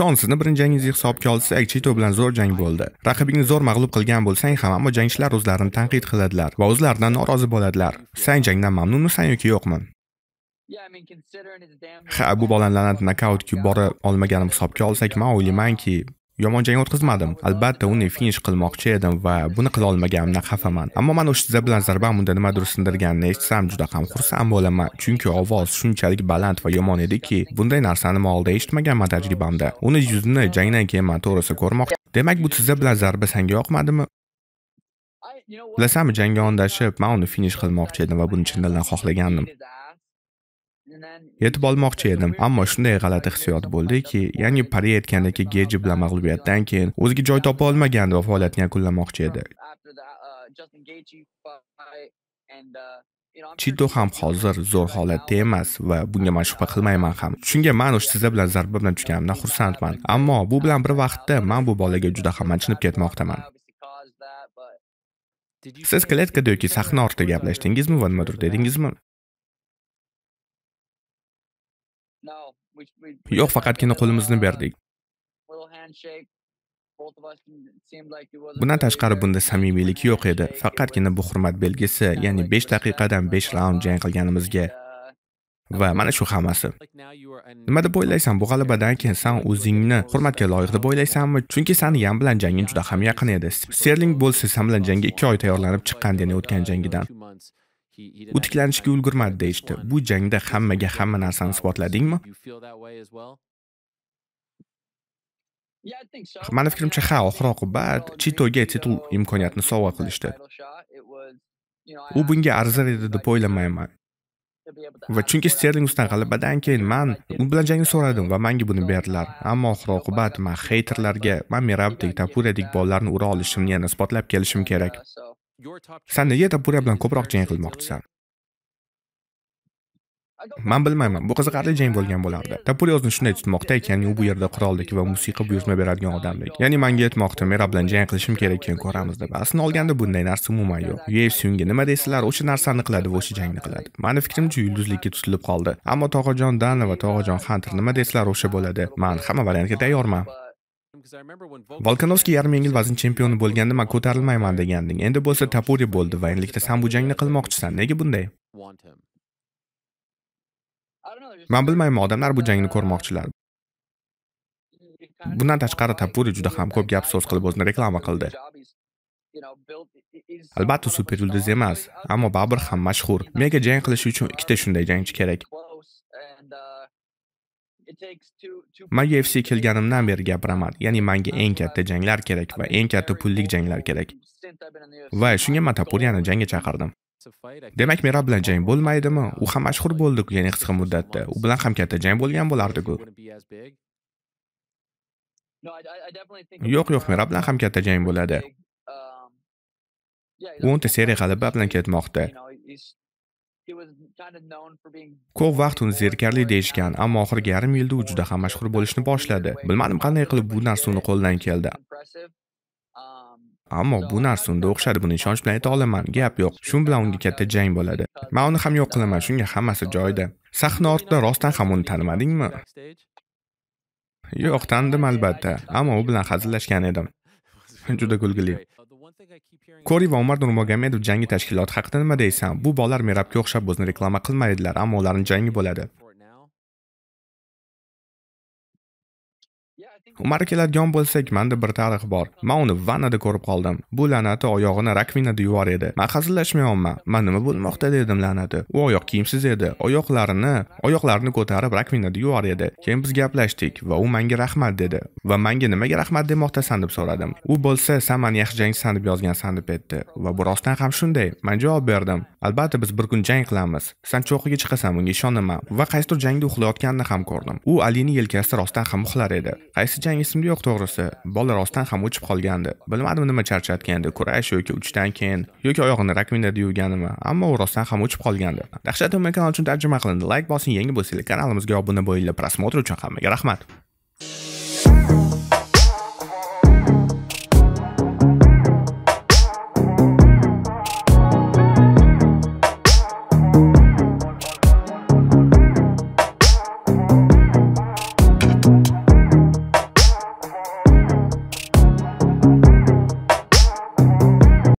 birinchi jangingizni hisobga olsak, Chito bilan zo'r jang bo'ldi. Raqibingni zo'r mag'lub qilgan bo'lsang ham, ammo jangchilar o'zlarini tanqid qiladilar va o'zlaridan norozi bo'ladilar. Sen jangdan mamnunmisan yoki yo'qmi? Ha, bu bolani la'nat nokautga bora olmaganim hisobga olsak, men o'ylaymanki, yomon jang o'tkazmadim albatta uni finish qilmoqchi edim va buni qila olmaganimdan xafaman ammo mana o'sha tiza bilan zarba unda nimadir sindirganini eshitsam juda ham xursand bo'laman chunki ovoz shunchalik baland va yomon ediki bunday narsani molda eshitmaganman tajribamda uni yuzini jangdan keyin man to'g'risi ko'rmoqchi demak bu tiza bilan zarba senga yoqmadimi bilasanmi jangga ondashib man uni finish qilmoqchi edim va buni chin dildan xohlagandim yetib olmoqchi edim ammo shunday g'alati hissiyot bo'ldiki ya'ni pari aytgandaki geji bilan mag'lubiyatdan keyin o'ziga joy topa olmagandi va faoliyatini yakunlamoqchi edi chito ham hozir zo'r holatda emas va bunga man shubha qilmayman ham shunga man o'sha tizza bilan zarba bilan tushganimdan xursandman ammo bu bilan bir vaqtda man bu bolaga juda ham achinib ketmoqdaman siz kletkada yoki sahna ortida gaplashdingizmi va nimadir dedingizmi yo'q faqatgina qo'limizni berdik bundan tashqari bunda samimiylik yo'q edi faqatgina bu hurmat belgisi ya'ni 5 daqiqadan 5 raund jang qilganimizga uh, va mana shu hammasi nima deb o'ylaysan bu g'alabadan keyin san o'zingni hurmatga loyiq deb o'ylaysanmi chunki sani yan bilan janging juda ham yaqin edi sterling bo'lsa san bilan jangga ikki oy tayyorlanib chiqqan deni o'tgan jangidan u tiklanishga ulgurmadi deyishdi işte. bu jangda hammaga hamma narsani uh, isbotladingmi mani fikrimcha ha oxir oqibat chitoga titul imkoniyatini sovg'a qilishdi u bunga arzir edi deb o'ylamayman va chunki sterling ustidan g'alabadan keyin man u bilan jangni so'radim va manga buni berdilar ammo oxir oqibat man heyterlarga man mirabdek tapuradek bolalarni ura olishimni yana isbotlab kelishim uh, kerak san nega tapura bilan ko'proq jang qilmoqchisan man bilmayman bu qiziqarli jang bo'lgan bo'lardi tapur o'zini shunday tutmoqda ekan u bu yerda quroldek va musiqa buyurtma beradigan odamdek ya'ni manga yetmoqdi mera bilan jang qilishim kerak keyin ko'ramiz deb aslini olganda bunday narsa umuman yo'q ufc unga nima deysizlar o'sha narsani qiladi va o'sha jangni qiladi mani fikrimcha yulduzlikka tutilib qoldi ammo tog'ajon dana va tog'ajon xanter nima deysizlar o'sha bo'ladi man hamma variantga tayyorman volkanovskiy yarim yengil vazn chempioni bo'lganda man ko'tarilmayman deganding endi bo'lsa tapuri bo'ldi va endilikda san bu jangni qilmoqchisan nega bunday man bilmayman odamlar bu jangni uh, ko'rmoqchilar bundan tashqari tapuri juda ham ko'p gap so'z qilib o'zini reklama qildi albatta super yulduz emas ammo baribir ham mashhur mega jang qilish uchun ikkita shunday jangchi kerak man ufc kelganimdan beri gapiraman ya'ni manga eng katta janglar kerak va eng katta pullik janglar kerak va shunga tapuriyani jangga chaqirdim demak merab bilan jang bo'lmaydimi u ham mashhur bo'ldiku ya'ni qisqa muddatda u bilan ham katta jang bo'lgan bo'lardiku yo'q yo'q merab bilan ham katta jang bo'ladi um, o'nta seriya g'alaba bilan ketmoqda ko'p vaqt uni zerikarli deyishgan ammo oxirgi yarim yilda u juda ham mashhur bo'lishni boshladi bilmadim qanday qilib bu narsa uni qo'ldan keldi um, ammo bu narsa unga o'xshadi buni ishonch bilan ayta olaman gap yo'q shu bilan unga katta jang bo'ladi man uni ham yo'q qilaman shunga hammasi joyida sahna ortida rostdan ham uni tanimadingmi yo'q tanidim albatta ammo u bilan hazillashgan edim juda kulgili Kori va Umar Nurmagomedov jangi tashkiloti haqida nima deysan? Bu bolalar merabga o'xshab o'zini reklama qilmaydilar, ammo ularning jangi bo'ladi. markalarga bo'lsak manda bir tarix bor man uni vannada ko'rib qoldim bu la'nati oyog'ini rakvinada yuvar edi man hazillashmayapman man nima bo'lmoqda dedim la'nati u oyoq kiyimsiz edi oyoqlarini oyoqlarini ko'tarib rakvinada yuvar edi keyin biz gaplashdik va u menga rahmat dedi va menga nimaga rahmat demoqdasan deb so'radim u bo'lsa san mani yaxshi jangchisan deb yozgansan deb aytdi va bu rostdan ham shunday man javob berdim albatta biz bir kun jang qilamiz san cho'qqiga chiqasan bunga ishonaman va qaysidir jangda uxlayotganini ham ko'rdim u alini yelkasida rostdan ham uxlar edi qaysi jang esimda yo'q to'g'risi bola rostdan ham o'chib qolgandi bilmadim nima charchatgandi kurash yoki uchdan keyin yoki oyog'ini rakminada yuvganimi ammo u rostdan ham o'chib qolgandi dahshat kanal uchun tarjima qilindi layk bosing yangi bo'lsanglar kanalimizga obuna bo'linglar prosmotr uchun hammaga rahmat